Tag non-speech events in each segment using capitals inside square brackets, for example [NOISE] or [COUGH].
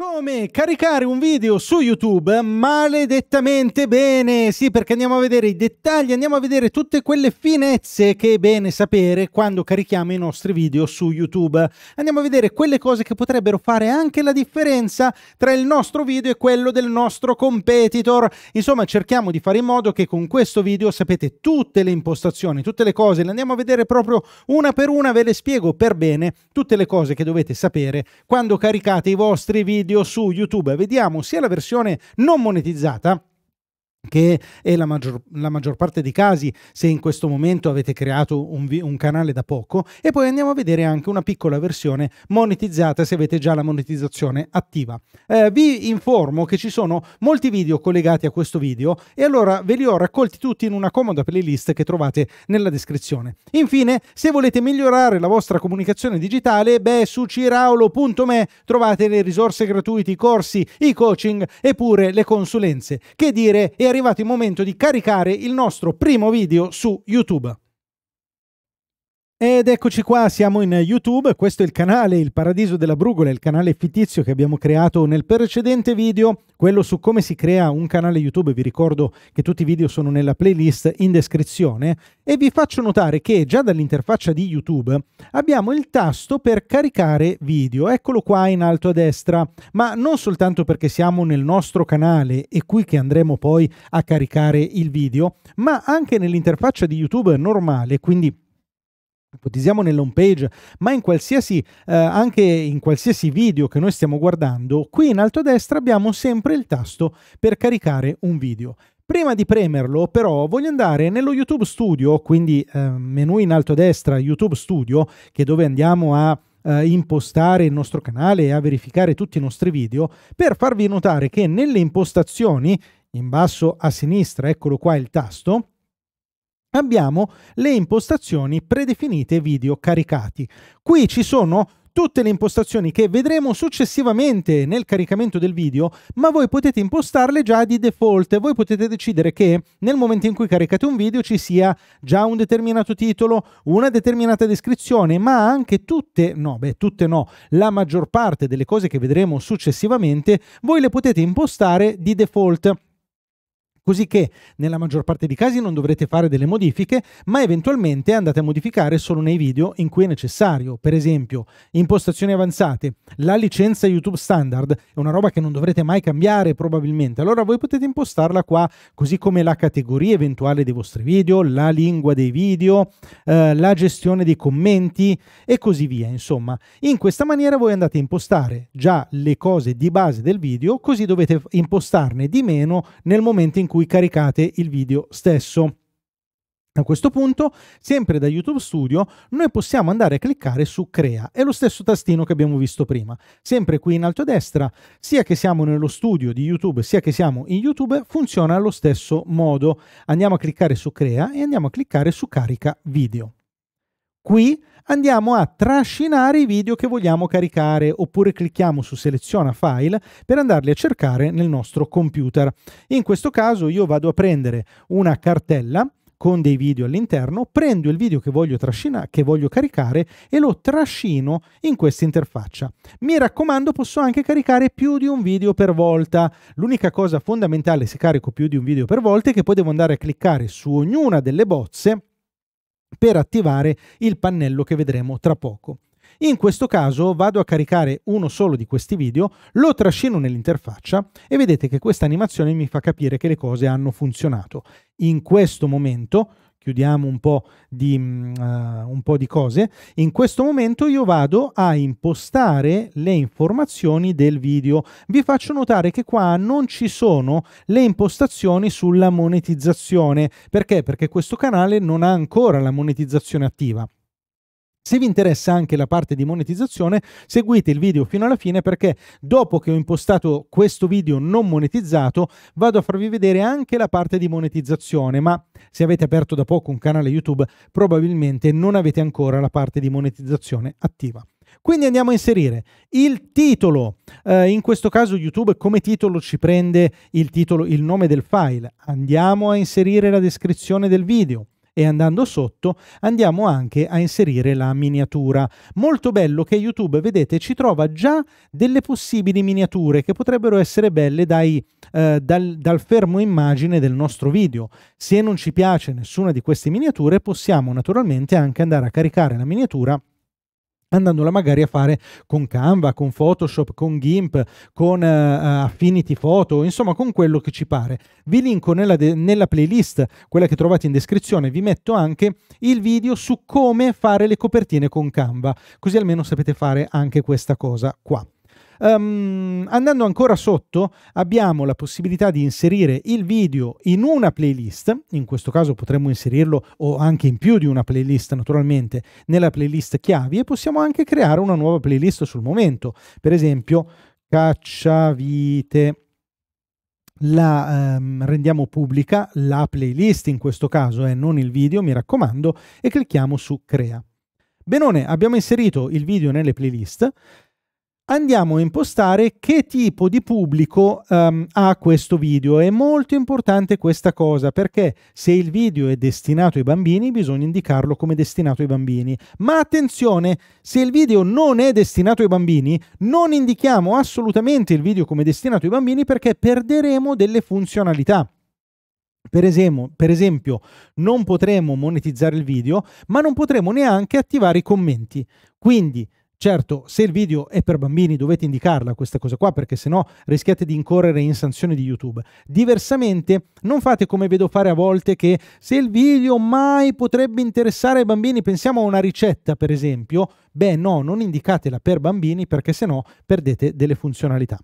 Come caricare un video su YouTube maledettamente bene? Sì, perché andiamo a vedere i dettagli, andiamo a vedere tutte quelle finezze che è bene sapere quando carichiamo i nostri video su YouTube. Andiamo a vedere quelle cose che potrebbero fare anche la differenza tra il nostro video e quello del nostro competitor. Insomma, cerchiamo di fare in modo che con questo video sapete tutte le impostazioni, tutte le cose, le andiamo a vedere proprio una per una, ve le spiego per bene tutte le cose che dovete sapere quando caricate i vostri video video su YouTube, vediamo sia la versione non monetizzata che è la maggior, la maggior, parte dei casi se in questo momento avete creato un, un, canale da poco e poi andiamo a vedere anche una piccola versione monetizzata se avete già la monetizzazione attiva. Eh, vi informo che ci sono molti video collegati a questo video e allora ve li ho raccolti tutti in una comoda playlist che trovate nella descrizione. Infine, se volete migliorare la vostra comunicazione digitale, beh su ciraolo.me trovate le risorse gratuite, i corsi, i coaching e pure le consulenze. Che dire e è arrivato il momento di caricare il nostro primo video su YouTube. Ed eccoci qua, siamo in YouTube, questo è il canale Il Paradiso della Brugola, il canale fittizio che abbiamo creato nel precedente video, quello su come si crea un canale YouTube, vi ricordo che tutti i video sono nella playlist in descrizione e vi faccio notare che già dall'interfaccia di YouTube abbiamo il tasto per caricare video, eccolo qua in alto a destra, ma non soltanto perché siamo nel nostro canale e qui che andremo poi a caricare il video, ma anche nell'interfaccia di YouTube normale, quindi ipotizziamo nell'home page, ma in qualsiasi, eh, anche in qualsiasi video che noi stiamo guardando, qui in alto a destra abbiamo sempre il tasto per caricare un video. Prima di premerlo però voglio andare nello YouTube Studio, quindi eh, menu in alto a destra YouTube Studio, che è dove andiamo a eh, impostare il nostro canale e a verificare tutti i nostri video, per farvi notare che nelle impostazioni, in basso a sinistra, eccolo qua il tasto, abbiamo le impostazioni predefinite video caricati. Qui ci sono tutte le impostazioni che vedremo successivamente nel caricamento del video, ma voi potete impostarle già di default. Voi potete decidere che nel momento in cui caricate un video ci sia già un determinato titolo, una determinata descrizione, ma anche tutte, no, beh, tutte no, la maggior parte delle cose che vedremo successivamente, voi le potete impostare di default. Così che nella maggior parte dei casi non dovrete fare delle modifiche, ma eventualmente andate a modificare solo nei video in cui è necessario. Per esempio, impostazioni avanzate, la licenza YouTube standard è una roba che non dovrete mai cambiare probabilmente. Allora voi potete impostarla qua, così come la categoria eventuale dei vostri video, la lingua dei video, eh, la gestione dei commenti e così via. Insomma, in questa maniera voi andate a impostare già le cose di base del video, così dovete impostarne di meno nel momento in cui cui caricate il video stesso. A questo punto, sempre da YouTube Studio, noi possiamo andare a cliccare su Crea. È lo stesso tastino che abbiamo visto prima. Sempre qui in alto a destra, sia che siamo nello studio di YouTube, sia che siamo in YouTube, funziona allo stesso modo. Andiamo a cliccare su Crea e andiamo a cliccare su Carica video. Qui andiamo a trascinare i video che vogliamo caricare oppure clicchiamo su seleziona file per andarli a cercare nel nostro computer. In questo caso io vado a prendere una cartella con dei video all'interno, prendo il video che voglio, che voglio caricare e lo trascino in questa interfaccia. Mi raccomando, posso anche caricare più di un video per volta. L'unica cosa fondamentale se carico più di un video per volta è che poi devo andare a cliccare su ognuna delle bozze per attivare il pannello che vedremo tra poco. In questo caso vado a caricare uno solo di questi video, lo trascino nell'interfaccia e vedete che questa animazione mi fa capire che le cose hanno funzionato. In questo momento chiudiamo un po, di, uh, un po' di cose, in questo momento io vado a impostare le informazioni del video. Vi faccio notare che qua non ci sono le impostazioni sulla monetizzazione. Perché? Perché questo canale non ha ancora la monetizzazione attiva. Se vi interessa anche la parte di monetizzazione, seguite il video fino alla fine perché dopo che ho impostato questo video non monetizzato, vado a farvi vedere anche la parte di monetizzazione, ma se avete aperto da poco un canale YouTube, probabilmente non avete ancora la parte di monetizzazione attiva. Quindi andiamo a inserire il titolo. Eh, in questo caso YouTube come titolo ci prende il, titolo, il nome del file. Andiamo a inserire la descrizione del video e andando sotto andiamo anche a inserire la miniatura. Molto bello che YouTube, vedete, ci trova già delle possibili miniature che potrebbero essere belle dai, eh, dal, dal fermo immagine del nostro video. Se non ci piace nessuna di queste miniature possiamo naturalmente anche andare a caricare la miniatura andandola magari a fare con Canva, con Photoshop, con GIMP, con uh, Affinity Photo, insomma con quello che ci pare. Vi linko nella, nella, playlist, quella che trovate in descrizione, vi metto anche il video su come fare le copertine con Canva, così almeno sapete fare anche questa cosa qua. Um, andando ancora sotto abbiamo la possibilità di inserire il video in una playlist, in questo caso potremmo inserirlo o anche in più di una playlist naturalmente nella playlist chiavi e possiamo anche creare una nuova playlist sul momento, per esempio cacciavite la ehm, rendiamo pubblica la playlist in questo caso e eh, non il video mi raccomando e clicchiamo su crea benone abbiamo inserito il video nelle playlist andiamo a impostare che tipo di pubblico um, ha questo video. È molto importante questa cosa perché se il video è destinato ai bambini bisogna indicarlo come destinato ai bambini. Ma attenzione, se il video non è destinato ai bambini non indichiamo assolutamente il video come destinato ai bambini perché perderemo delle funzionalità. Per esempio, per esempio, non potremo monetizzare il video, ma non potremo neanche attivare i commenti. Quindi Certo, se il video è per bambini dovete indicarla questa cosa qua perché sennò rischiate di incorrere in sanzioni di YouTube. Diversamente, non fate come vedo fare a volte che se il video mai potrebbe interessare ai bambini, pensiamo a una ricetta per esempio, beh no, non indicatela per bambini perché sennò perdete delle funzionalità.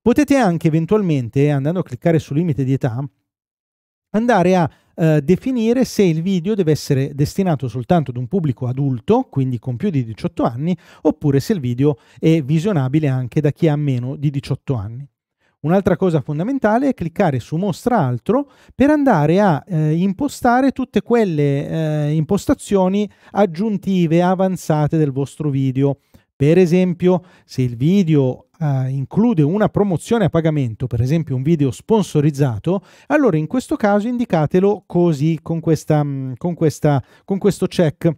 Potete anche eventualmente, andando a cliccare su limite di età, andare a eh, definire se il video deve essere destinato soltanto ad un pubblico adulto, quindi con più di 18 anni, oppure se il video è visionabile anche da chi ha meno di 18 anni. Un'altra cosa fondamentale è cliccare su mostra altro per andare a eh, impostare tutte quelle eh, impostazioni aggiuntive avanzate del vostro video per esempio, se il video eh, include una promozione a pagamento, per esempio un video sponsorizzato, allora in questo caso indicatelo così, con, questa, mm, con, questa, con questo check.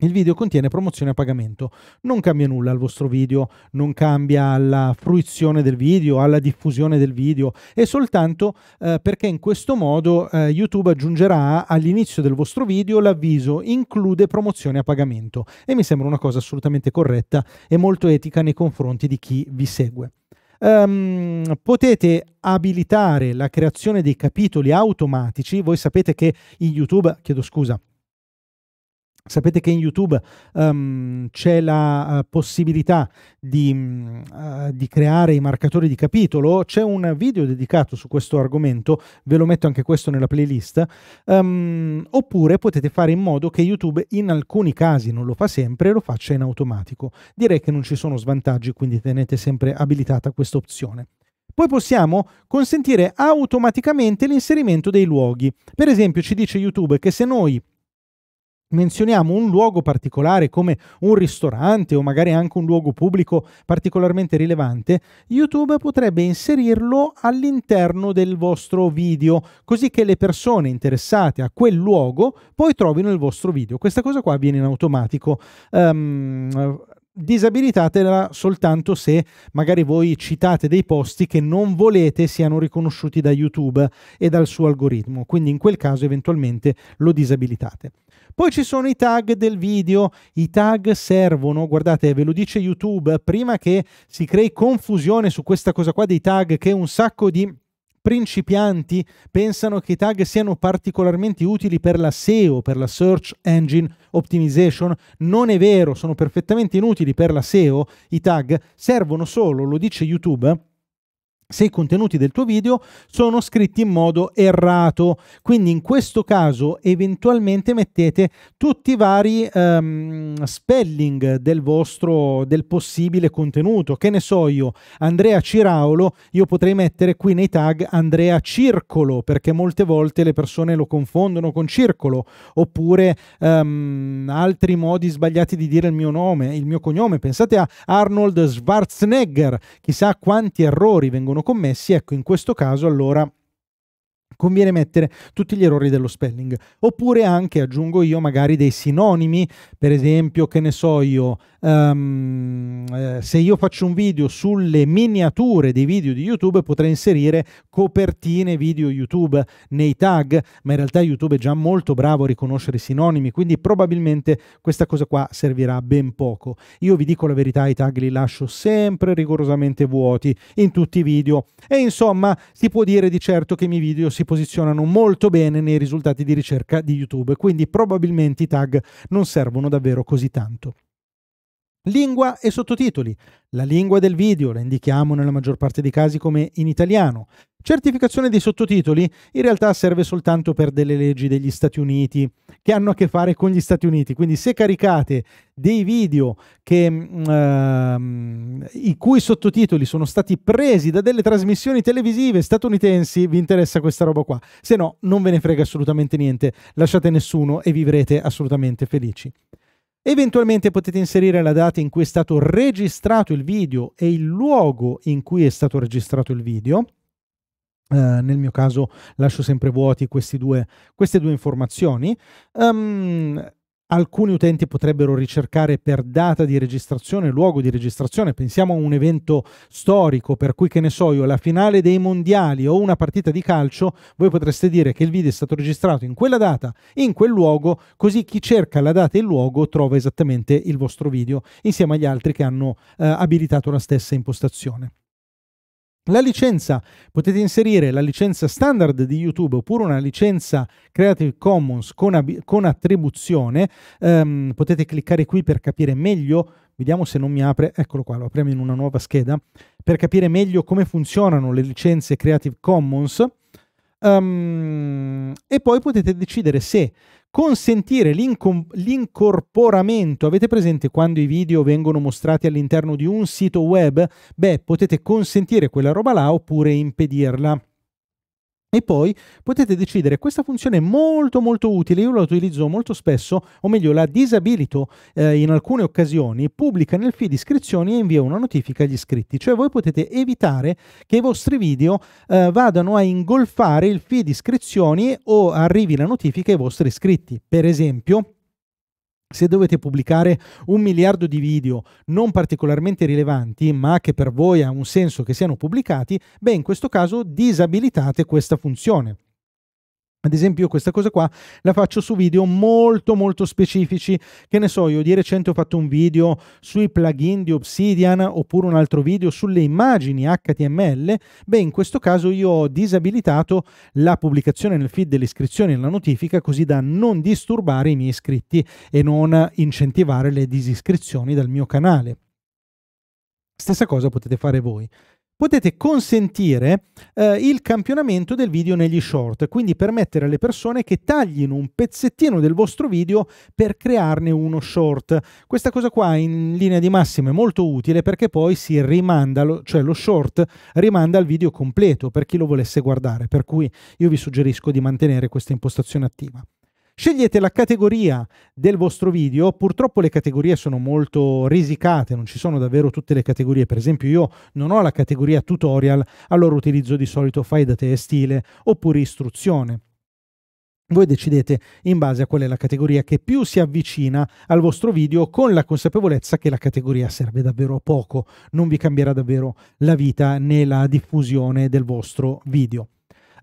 Il video contiene promozioni a pagamento. Non cambia nulla al vostro video, non cambia alla fruizione del video, alla diffusione del video, è soltanto eh, perché in questo modo eh, YouTube aggiungerà all'inizio del vostro video l'avviso include promozione a pagamento e mi sembra una cosa assolutamente corretta e molto etica nei confronti di chi vi segue. Um, potete abilitare la creazione dei capitoli automatici, voi sapete che in YouTube, chiedo scusa, Sapete che in YouTube um, c'è la uh, possibilità di, uh, di, creare i marcatori di capitolo, c'è un video dedicato su questo argomento, ve lo metto anche questo nella playlist, um, oppure potete fare in modo che YouTube in alcuni casi, non lo fa sempre, lo faccia in automatico. Direi che non ci sono svantaggi, quindi tenete sempre abilitata questa opzione. Poi possiamo consentire automaticamente l'inserimento dei luoghi. Per esempio ci dice YouTube che se noi menzioniamo un luogo particolare come un ristorante o magari anche un luogo pubblico particolarmente rilevante, YouTube potrebbe inserirlo all'interno del vostro video, così che le persone interessate a quel luogo poi trovino il vostro video. Questa cosa qua avviene in automatico. Um, disabilitatela soltanto se magari voi citate dei posti che non volete siano riconosciuti da YouTube e dal suo algoritmo, quindi in quel caso eventualmente lo disabilitate. Poi ci sono i tag del video, i tag servono, guardate ve lo dice YouTube, prima che si crei confusione su questa cosa qua dei tag che un sacco di principianti pensano che i tag siano particolarmente utili per la SEO, per la Search Engine Optimization. Non è vero, sono perfettamente inutili per la SEO. I tag servono solo, lo dice YouTube, se i contenuti del tuo video sono scritti in modo errato. Quindi in questo caso eventualmente mettete tutti i vari um, spelling del vostro del possibile contenuto. Che ne so io, Andrea Ciraolo, io potrei mettere qui nei tag Andrea Circolo, perché molte volte le persone lo confondono con Circolo, oppure um, altri modi sbagliati di dire il mio nome, il mio cognome. Pensate a Arnold Schwarzenegger, chissà quanti errori vengono vengono commessi, ecco in questo caso allora conviene mettere tutti gli errori dello spelling. Oppure anche, aggiungo io, magari dei sinonimi, per esempio, che ne so io, um, se io faccio un video sulle miniature dei video di YouTube potrei inserire copertine video YouTube nei tag, ma in realtà YouTube è già molto bravo a riconoscere i sinonimi, quindi probabilmente questa cosa qua servirà ben poco. Io vi dico la verità, i tag li lascio sempre rigorosamente vuoti in tutti i video e insomma si può dire di certo che i miei video si posizionano molto bene nei risultati di ricerca di YouTube, quindi probabilmente i tag non servono davvero così tanto. Lingua e sottotitoli. La lingua del video la indichiamo nella maggior parte dei casi come in italiano. Certificazione dei sottotitoli in realtà serve soltanto per delle leggi degli Stati Uniti che hanno a che fare con gli Stati Uniti. Quindi se caricate dei video che, mm, ehm, i cui sottotitoli sono stati presi da delle trasmissioni televisive statunitensi, vi interessa questa roba qua. Se no, non ve ne frega assolutamente niente, lasciate nessuno e vivrete assolutamente felici. Eventualmente potete inserire la data in cui è stato registrato il video e il luogo in cui è stato registrato il video. Uh, nel mio caso lascio sempre vuoti due, queste due informazioni. Um, Alcuni utenti potrebbero ricercare per data di registrazione, luogo di registrazione, pensiamo a un evento storico, per cui che ne so io, la finale dei mondiali o una partita di calcio, voi potreste dire che il video è stato registrato in quella data, in quel luogo, così chi cerca la data e il luogo trova esattamente il vostro video, insieme agli altri che hanno eh, abilitato la stessa impostazione. La licenza, potete inserire la licenza standard di YouTube oppure una licenza Creative Commons con, con attribuzione, um, potete cliccare qui per capire meglio, vediamo se non mi apre, eccolo qua, lo apriamo in una nuova scheda, per capire meglio come funzionano le licenze Creative Commons. Um, e poi potete decidere se consentire l'incorporamento. Avete presente quando i video vengono mostrati all'interno di un sito web? Beh, potete consentire quella roba là oppure impedirla e poi potete decidere questa funzione è molto molto utile, io la utilizzo molto spesso, o meglio la disabilito eh, in alcune occasioni, pubblica nel feed iscrizioni e invia una notifica agli iscritti, cioè voi potete evitare che i vostri video eh, vadano a ingolfare il feed iscrizioni o arrivi la notifica ai vostri iscritti. Per esempio, se dovete pubblicare un miliardo di video non particolarmente rilevanti, ma che per voi ha un senso che siano pubblicati, beh in questo caso disabilitate questa funzione. Ad esempio io questa cosa qua la faccio su video molto molto specifici, che ne so, io di recente ho fatto un video sui plugin di Obsidian oppure un altro video sulle immagini HTML, beh in questo caso io ho disabilitato la pubblicazione nel feed delle iscrizioni e la notifica così da non disturbare i miei iscritti e non incentivare le disiscrizioni dal mio canale. Stessa cosa potete fare voi potete consentire eh, il campionamento del video negli short, quindi permettere alle persone che taglino un pezzettino del vostro video per crearne uno short. Questa cosa qua in linea di massima è molto utile perché poi si rimanda, cioè lo short rimanda al video completo per chi lo volesse guardare, per cui io vi suggerisco di mantenere questa impostazione attiva. Scegliete la categoria del vostro video, purtroppo le categorie sono molto risicate, non ci sono davvero tutte le categorie, per esempio io non ho la categoria tutorial, allora utilizzo di solito fai da te stile oppure istruzione. Voi decidete in base a qual è la categoria che più si avvicina al vostro video con la consapevolezza che la categoria serve davvero poco, non vi cambierà davvero la vita né la diffusione del vostro video.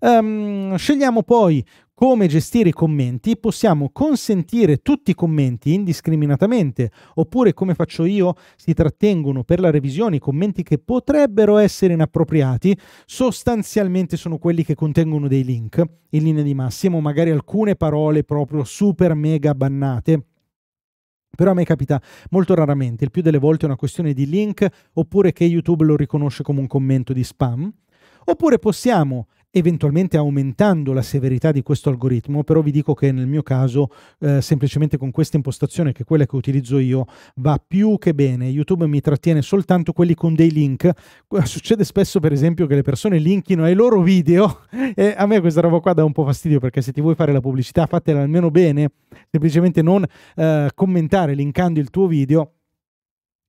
Um, scegliamo poi come gestire i commenti, possiamo consentire tutti i commenti indiscriminatamente, oppure come faccio io, si trattengono per la revisione i commenti che potrebbero essere inappropriati, sostanzialmente sono quelli che contengono dei link in linea di massimo, magari alcune parole proprio super mega bannate. Però a me capita molto raramente, il più delle volte è una questione di link, oppure che YouTube lo riconosce come un commento di spam. Oppure possiamo eventualmente aumentando la severità di questo algoritmo, però vi dico che nel mio caso eh, semplicemente con questa impostazione, che è quella che utilizzo io, va più che bene. YouTube mi trattiene soltanto quelli con dei link. [LAUGHS] Succede spesso per esempio che le persone linkino ai loro video [LAUGHS] e a me questa roba qua dà un po' fastidio perché se ti vuoi fare la pubblicità fatela almeno bene, semplicemente non eh, commentare linkando il tuo video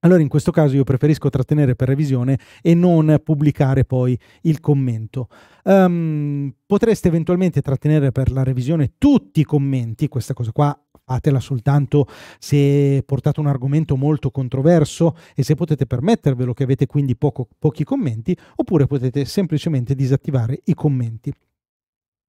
allora in questo caso io preferisco trattenere per revisione e non pubblicare poi il commento. Um, potreste eventualmente trattenere per la revisione tutti i commenti, questa cosa qua fatela soltanto se portate un argomento molto controverso e se potete permettervelo che avete quindi poco, pochi commenti, oppure potete semplicemente disattivare i commenti.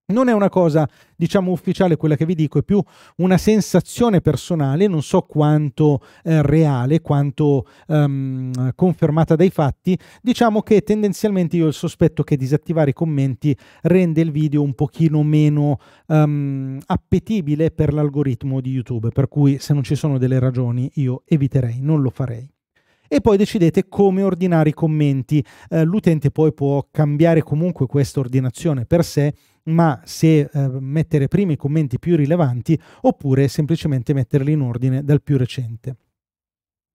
Non è una cosa, diciamo, ufficiale quella che vi dico, è più una sensazione personale, non so quanto eh, reale, quanto ehm, confermata dai fatti. Diciamo che tendenzialmente io ho il sospetto che disattivare i commenti rende il video un pochino meno ehm, appetibile per l'algoritmo di YouTube, per cui se non ci sono delle ragioni io eviterei, non lo farei e poi decidete come ordinare i commenti. Eh, l'utente poi può cambiare comunque questa ordinazione per sé ma se eh, mettere prima i commenti più rilevanti oppure semplicemente metterli in ordine dal più recente.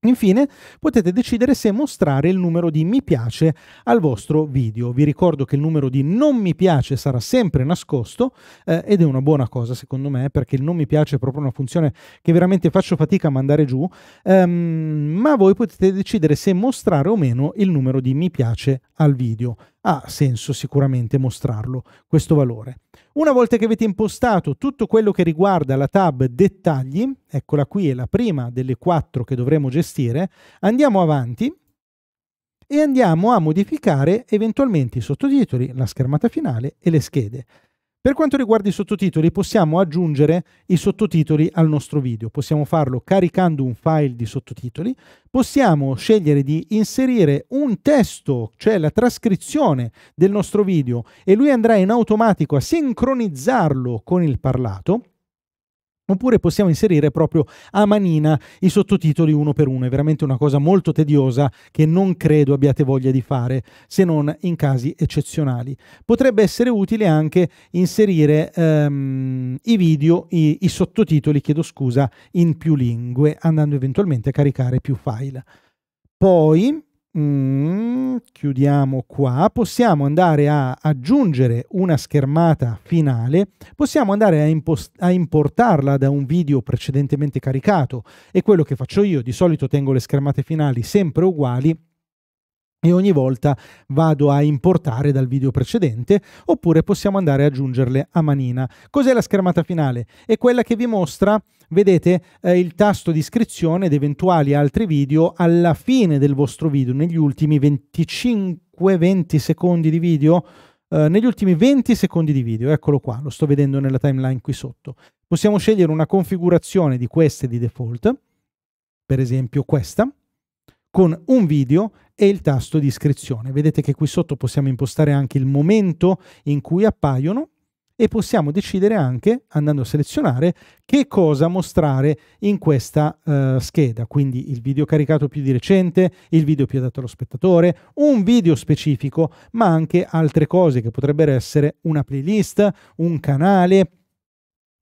Infine potete decidere se mostrare il numero di mi piace al vostro video. Vi ricordo che il numero di non mi piace sarà sempre nascosto eh, ed è una buona cosa secondo me perché il non mi piace è proprio una funzione che veramente faccio fatica a mandare giù, um, ma voi potete decidere se mostrare o meno il numero di mi piace al video ha senso sicuramente mostrarlo, questo valore. Una volta che avete impostato tutto quello che riguarda la tab dettagli, eccola qui è la prima delle quattro che dovremo gestire, andiamo avanti e andiamo a modificare eventualmente i sottotitoli, la schermata finale e le schede. Per quanto riguarda i sottotitoli, possiamo aggiungere i sottotitoli al nostro video. Possiamo farlo caricando un file di sottotitoli, possiamo scegliere di inserire un testo, cioè la trascrizione del nostro video, e lui andrà in automatico a sincronizzarlo con il parlato Oppure possiamo inserire proprio a manina i sottotitoli uno per uno. È veramente una cosa molto tediosa che non credo abbiate voglia di fare, se non in casi eccezionali. Potrebbe essere utile anche inserire um, i video, i, i sottotitoli, chiedo scusa, in più lingue, andando eventualmente a caricare più file. Poi Mm, chiudiamo qua, possiamo andare a aggiungere una schermata finale, possiamo andare a, a, importarla da un video precedentemente caricato e quello che faccio io, di solito tengo le schermate finali sempre uguali, e ogni volta vado a importare dal video precedente oppure possiamo andare a aggiungerle a manina. Cos'è la schermata finale? È quella che vi mostra, vedete, eh, il tasto di iscrizione ed eventuali altri video alla fine del vostro video, negli ultimi 25-20 secondi di video, eh, negli ultimi 20 secondi di video, eccolo qua, lo sto vedendo nella timeline qui sotto. Possiamo scegliere una configurazione di queste di default, per esempio questa, con un video e il tasto di iscrizione. Vedete che qui sotto possiamo impostare anche il momento in cui appaiono e possiamo decidere anche, andando a selezionare, che cosa mostrare in questa uh, scheda. Quindi il video caricato più di recente, il video più adatto allo spettatore, un video specifico, ma anche altre cose che potrebbero essere una playlist, un canale,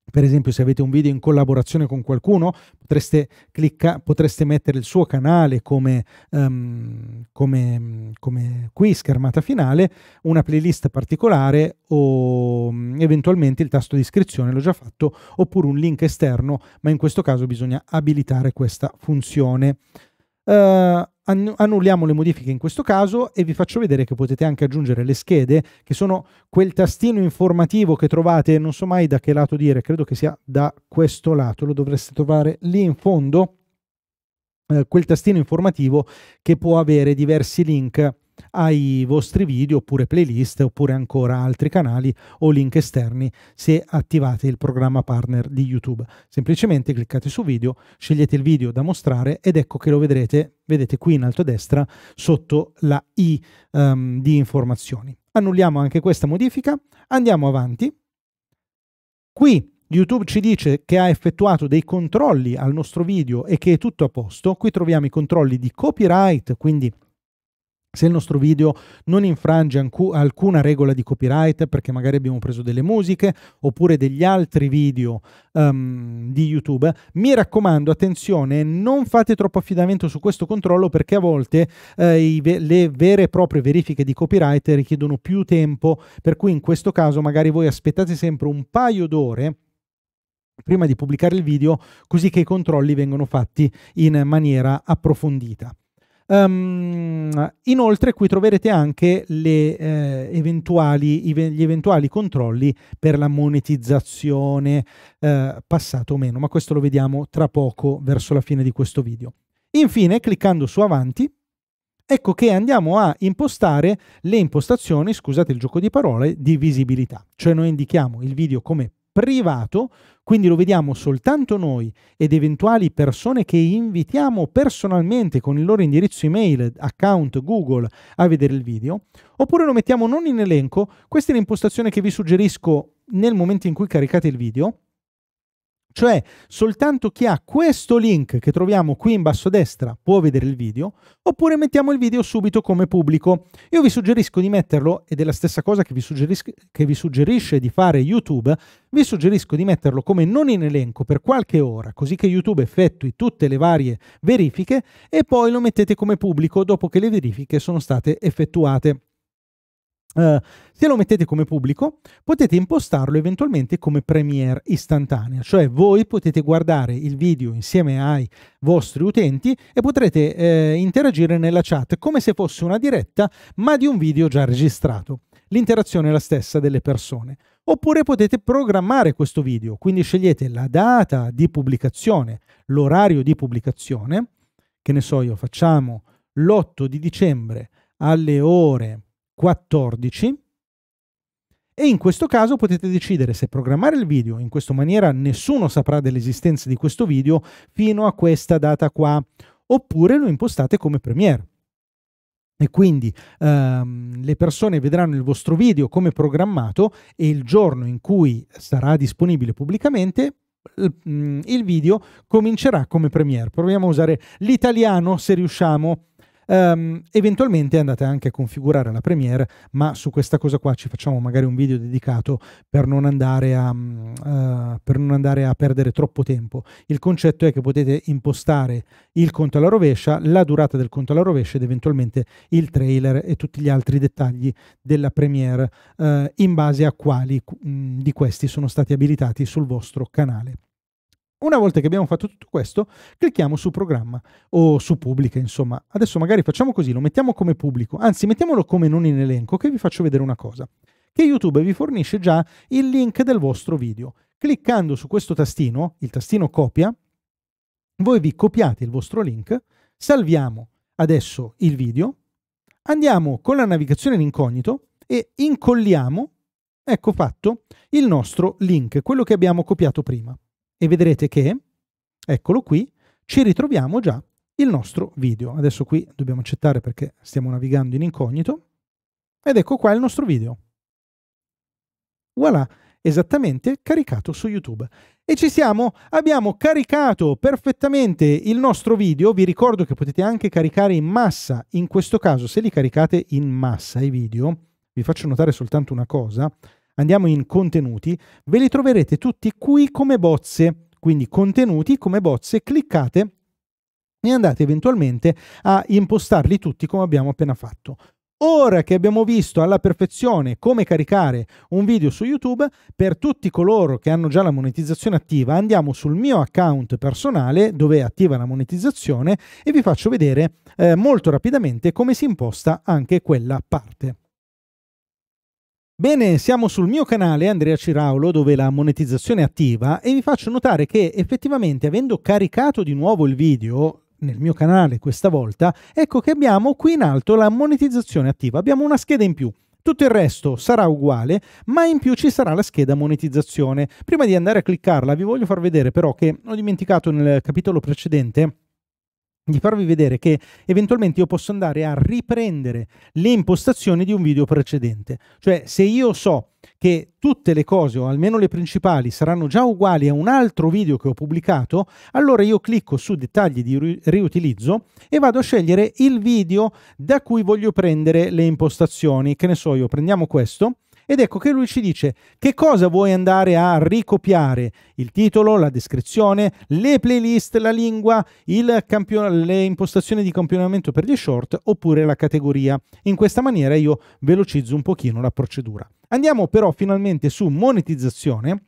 per esempio, se avete un video in collaborazione con qualcuno, potreste, clicca, potreste mettere il suo canale come, um, come, come, qui, schermata finale, una playlist particolare o um, eventualmente il tasto di iscrizione, l'ho già fatto, oppure un link esterno, ma in questo caso bisogna abilitare questa funzione. Uh, annulliamo le modifiche in questo caso e vi faccio vedere che potete anche aggiungere le schede che sono quel tastino informativo che trovate non so mai da che lato dire credo che sia da questo lato lo dovreste trovare lì in fondo eh, quel tastino informativo che può avere diversi link ai vostri video oppure playlist oppure ancora altri canali o link esterni se attivate il programma partner di YouTube. Semplicemente cliccate su video, scegliete il video da mostrare ed ecco che lo vedrete, vedete qui in alto a destra sotto la i um, di informazioni. Annulliamo anche questa modifica, andiamo avanti. Qui YouTube ci dice che ha effettuato dei controlli al nostro video e che è tutto a posto. Qui troviamo i controlli di copyright, quindi se il nostro video non infrange alcuna regola di copyright perché magari abbiamo preso delle musiche oppure degli altri video um, di YouTube, mi raccomando, attenzione, non fate troppo affidamento su questo controllo perché a volte eh, ve le vere e proprie verifiche di copyright richiedono più tempo, per cui in questo caso magari voi aspettate sempre un paio d'ore prima di pubblicare il video così che i controlli vengano fatti in maniera approfondita. Um, inoltre qui troverete anche le, eh, eventuali, gli eventuali controlli per la monetizzazione eh, passato o meno, ma questo lo vediamo tra poco verso la fine di questo video. Infine, cliccando su avanti, ecco che andiamo a impostare le impostazioni, scusate il gioco di parole, di visibilità, cioè noi indichiamo il video come privato, quindi lo vediamo soltanto noi ed eventuali persone che invitiamo personalmente con il loro indirizzo email, account, Google a vedere il video, oppure lo mettiamo non in elenco, questa è l'impostazione che vi suggerisco nel momento in cui caricate il video, cioè, soltanto chi ha questo link che troviamo qui in basso a destra può vedere il video, oppure mettiamo il video subito come pubblico. Io vi suggerisco di metterlo, ed è la stessa cosa che vi, che vi suggerisce di fare YouTube, vi suggerisco di metterlo come non in elenco per qualche ora, così che YouTube effettui tutte le varie verifiche e poi lo mettete come pubblico dopo che le verifiche sono state effettuate. Eh, se lo mettete come pubblico, potete impostarlo eventualmente come premiere istantanea, cioè voi potete guardare il video insieme ai vostri utenti e potrete eh, interagire nella chat come se fosse una diretta, ma di un video già registrato. L'interazione è la stessa delle persone. Oppure potete programmare questo video, quindi scegliete la data di pubblicazione, l'orario di pubblicazione, che ne so io, facciamo l'8 di dicembre alle ore 14 e in questo caso potete decidere se programmare il video, in questa maniera nessuno saprà dell'esistenza di questo video fino a questa data qua, oppure lo impostate come Premiere. E quindi ehm, le persone vedranno il vostro video come programmato e il giorno in cui sarà disponibile pubblicamente mm, il video comincerà come Premiere. Proviamo a usare l'italiano se riusciamo Um, eventualmente andate anche a configurare la Premiere, ma su questa cosa qua ci facciamo magari un video dedicato per non andare a, uh, per non andare a perdere troppo tempo. Il concetto è che potete impostare il conto alla rovescia, la durata del conto alla rovescia ed eventualmente il trailer e tutti gli altri dettagli della Premiere uh, in base a quali mh, mm, di questi sono stati abilitati sul vostro canale. Una volta che abbiamo fatto tutto questo, clicchiamo su programma o su pubblica, insomma. Adesso magari facciamo così, lo mettiamo come pubblico, anzi mettiamolo come non in elenco, che vi faccio vedere una cosa. Che YouTube vi fornisce già il link del vostro video. Cliccando su questo tastino, il tastino copia, voi vi copiate il vostro link, salviamo adesso il video, andiamo con la navigazione in incognito e incolliamo, ecco fatto, il nostro link, quello che abbiamo copiato prima e vedrete che, eccolo qui, ci ritroviamo già il nostro video. Adesso qui dobbiamo accettare perché stiamo navigando in incognito ed ecco qua il nostro video. Voilà, esattamente caricato su YouTube. E ci siamo, abbiamo caricato perfettamente il nostro video, vi ricordo che potete anche caricare in massa, in questo caso se li caricate in massa i video, vi faccio notare soltanto una cosa, andiamo in contenuti, ve li troverete tutti qui come bozze, quindi contenuti come bozze, cliccate e andate eventualmente a impostarli tutti come abbiamo appena fatto. Ora che abbiamo visto alla perfezione come caricare un video su YouTube, per tutti coloro che hanno già la monetizzazione attiva andiamo sul mio account personale dove è attiva la monetizzazione e vi faccio vedere eh, molto rapidamente come si imposta anche quella parte. Bene, siamo sul mio canale Andrea Ciraulo dove la monetizzazione è attiva e vi faccio notare che effettivamente avendo caricato di nuovo il video nel mio canale questa volta, ecco che abbiamo qui in alto la monetizzazione attiva, abbiamo una scheda in più. Tutto il resto sarà uguale, ma in più ci sarà la scheda monetizzazione. Prima di andare a cliccarla vi voglio far vedere però che ho dimenticato nel capitolo precedente di farvi vedere che eventualmente io posso andare a riprendere le impostazioni di un video precedente. Cioè se io so che tutte le cose, o almeno le principali, saranno già uguali a un altro video che ho pubblicato, allora io clicco su dettagli di riutilizzo e vado a scegliere il video da cui voglio prendere le impostazioni. Che ne so io, prendiamo questo ed ecco che lui ci dice che cosa vuoi andare a ricopiare, il titolo, la descrizione, le playlist, la lingua, le impostazioni di campionamento per gli short oppure la categoria. In questa maniera io velocizzo un pochino la procedura. Andiamo però finalmente su monetizzazione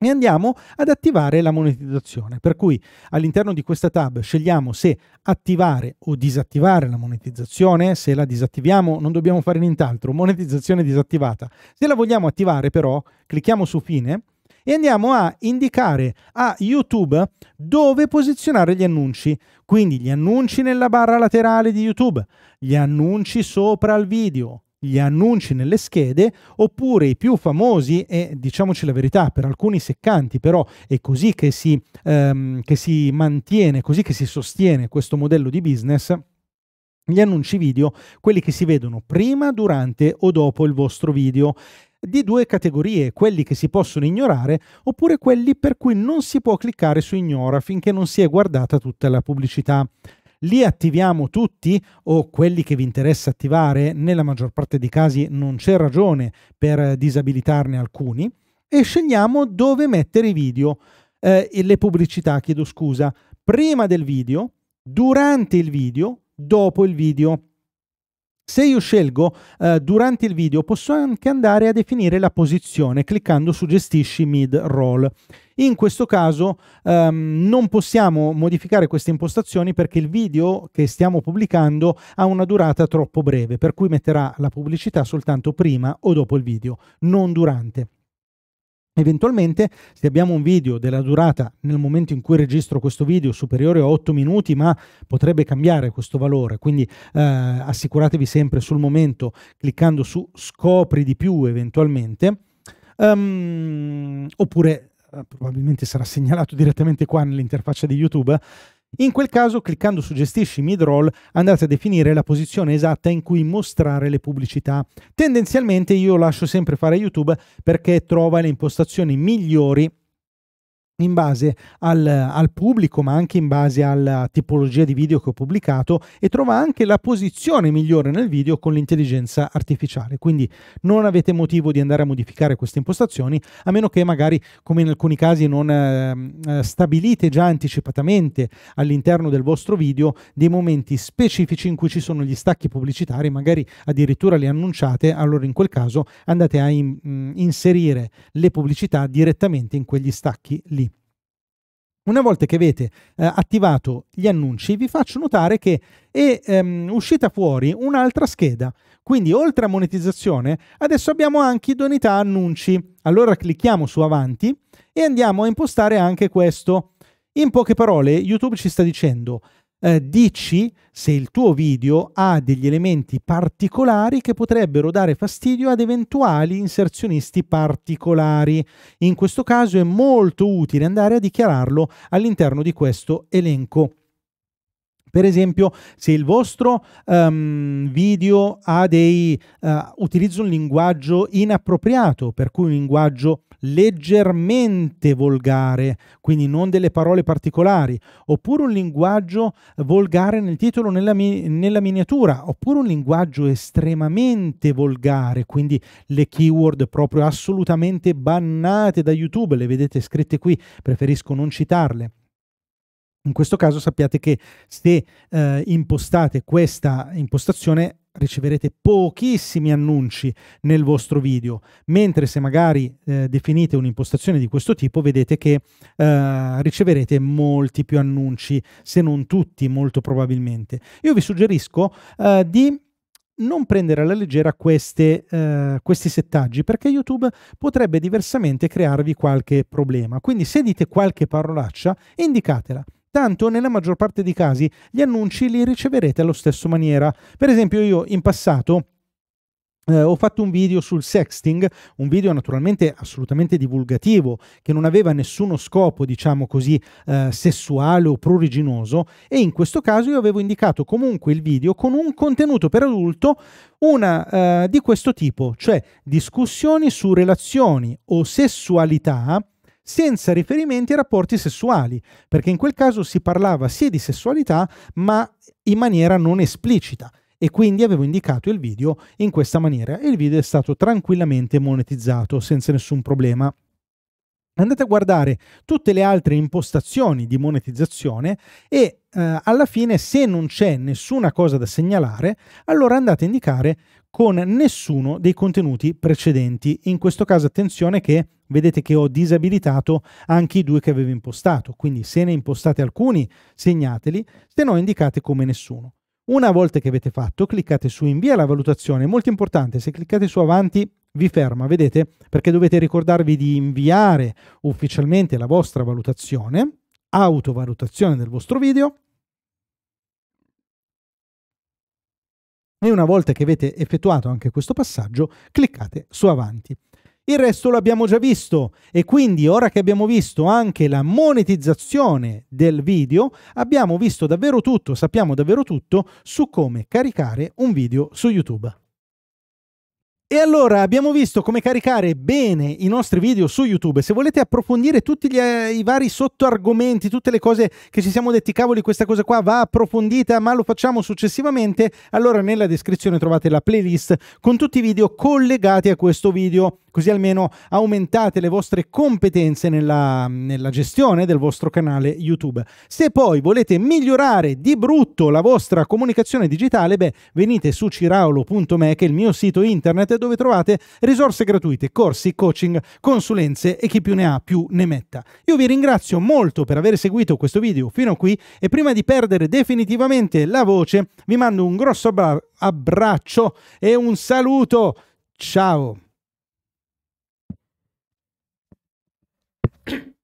e andiamo ad attivare la monetizzazione. Per cui all'interno di questa tab scegliamo se attivare o disattivare la monetizzazione, se la disattiviamo non dobbiamo fare nient'altro, monetizzazione disattivata. Se la vogliamo attivare però clicchiamo su fine e andiamo a indicare a YouTube dove posizionare gli annunci. Quindi gli annunci nella barra laterale di YouTube, gli annunci sopra al video, gli annunci nelle schede, oppure i più famosi e diciamoci la verità, per alcuni seccanti, però è così che si, ehm, che si mantiene, così che si sostiene questo modello di business gli annunci video, quelli che si vedono prima, durante o dopo il vostro video, di due categorie, quelli che si possono ignorare oppure quelli per cui non si può cliccare su ignora finché non si è guardata tutta la pubblicità. Li attiviamo tutti o quelli che vi interessa attivare? Nella maggior parte dei casi non c'è ragione per disabilitarne alcuni. E scegliamo dove mettere i video, eh, le pubblicità, chiedo scusa, prima del video, durante il video, dopo il video. Se io scelgo eh, durante il video posso anche andare a definire la posizione cliccando su gestisci mid roll. In questo caso ehm, non possiamo modificare queste impostazioni perché il video che stiamo pubblicando ha una durata troppo breve, per cui metterà la pubblicità soltanto prima o dopo il video, non durante. Eventualmente, se abbiamo un video della durata nel momento in cui registro questo video superiore a 8 minuti, ma potrebbe cambiare questo valore, quindi eh, assicuratevi sempre sul momento cliccando su scopri di più eventualmente, um, oppure eh, probabilmente sarà segnalato direttamente qua nell'interfaccia di YouTube. In quel caso, cliccando su Gestisci Midroll, andate a definire la posizione esatta in cui mostrare le pubblicità. Tendenzialmente io lascio sempre fare YouTube perché trova le impostazioni migliori in base al, al, pubblico, ma anche in base alla tipologia di video che ho pubblicato e trova anche la posizione migliore nel video con l'intelligenza artificiale. Quindi non avete motivo di andare a modificare queste impostazioni, a meno che magari, come in alcuni casi, non ehm, eh, stabilite già anticipatamente all'interno del vostro video dei momenti specifici in cui ci sono gli stacchi pubblicitari, magari addirittura li annunciate, allora in quel caso andate a in, mh, mm, inserire le pubblicità direttamente in quegli stacchi lì. Una volta che avete eh, attivato gli annunci, vi faccio notare che è ehm, uscita fuori un'altra scheda. Quindi, oltre a monetizzazione, adesso abbiamo anche idoneità annunci. Allora clicchiamo su avanti e andiamo a impostare anche questo. In poche parole, YouTube ci sta dicendo eh, dici se il tuo video ha degli elementi particolari che potrebbero dare fastidio ad eventuali inserzionisti particolari. In questo caso è molto utile andare a dichiararlo all'interno di questo elenco per esempio, se il vostro um, video dei, uh, utilizza un linguaggio inappropriato, per cui un linguaggio leggermente volgare, quindi non delle parole particolari, oppure un linguaggio volgare nel titolo, nella, mi nella miniatura, oppure un linguaggio estremamente volgare, quindi le keyword proprio assolutamente bannate da YouTube, le vedete scritte qui, preferisco non citarle in questo caso sappiate che se eh, impostate questa impostazione riceverete pochissimi annunci nel vostro video, mentre se magari eh, definite un'impostazione di questo tipo vedete che eh, riceverete molti più annunci, se non tutti molto probabilmente. Io vi suggerisco eh, di non prendere alla leggera queste, eh, questi settaggi perché YouTube potrebbe diversamente crearvi qualche problema. Quindi se dite qualche parolaccia, indicatela. Tanto nella maggior parte dei casi gli annunci li riceverete allo stesso maniera. Per esempio io in passato eh, ho fatto un video sul sexting, un video naturalmente assolutamente divulgativo, che non aveva nessuno scopo, diciamo così, eh, sessuale o pruriginoso, e in questo caso io avevo indicato comunque il video con un contenuto per adulto, una eh, di questo tipo, cioè discussioni su relazioni o sessualità senza riferimenti ai rapporti sessuali, perché in quel caso si parlava sia di sessualità ma in maniera non esplicita e quindi avevo indicato il video in questa maniera e il video è stato tranquillamente monetizzato senza nessun problema andate a guardare tutte le altre impostazioni di monetizzazione e eh, alla fine se non c'è nessuna cosa da segnalare, allora andate a indicare con nessuno dei contenuti precedenti. In questo caso attenzione che vedete che ho disabilitato anche i due che avevo impostato, quindi se ne impostate alcuni segnateli, se no indicate come nessuno. Una volta che avete fatto, cliccate su invia la valutazione. Molto importante, se cliccate su avanti vi ferma, vedete, perché dovete ricordarvi di inviare ufficialmente la vostra valutazione, autovalutazione del vostro video, e una volta che avete effettuato anche questo passaggio, cliccate su avanti. Il resto l'abbiamo già visto e quindi ora che abbiamo visto anche la monetizzazione del video, abbiamo visto davvero tutto, sappiamo davvero tutto su come caricare un video su YouTube. E allora abbiamo visto come caricare bene i nostri video su YouTube. Se volete approfondire tutti gli, eh, i vari sottoargomenti, tutte le cose che ci siamo detti, cavoli, questa cosa qua va approfondita, ma lo facciamo successivamente, allora nella descrizione trovate la playlist con tutti i video collegati a questo video così almeno aumentate le vostre competenze nella, nella gestione del vostro canale YouTube. Se poi volete migliorare di brutto la vostra comunicazione digitale, beh, venite su ciraolo.me che è il mio sito internet dove trovate risorse gratuite, corsi, coaching, consulenze e chi più ne ha più ne metta. Io vi ringrazio molto per aver seguito questo video fino a qui e prima di perdere definitivamente la voce vi mando un grosso abbraccio e un saluto. Ciao!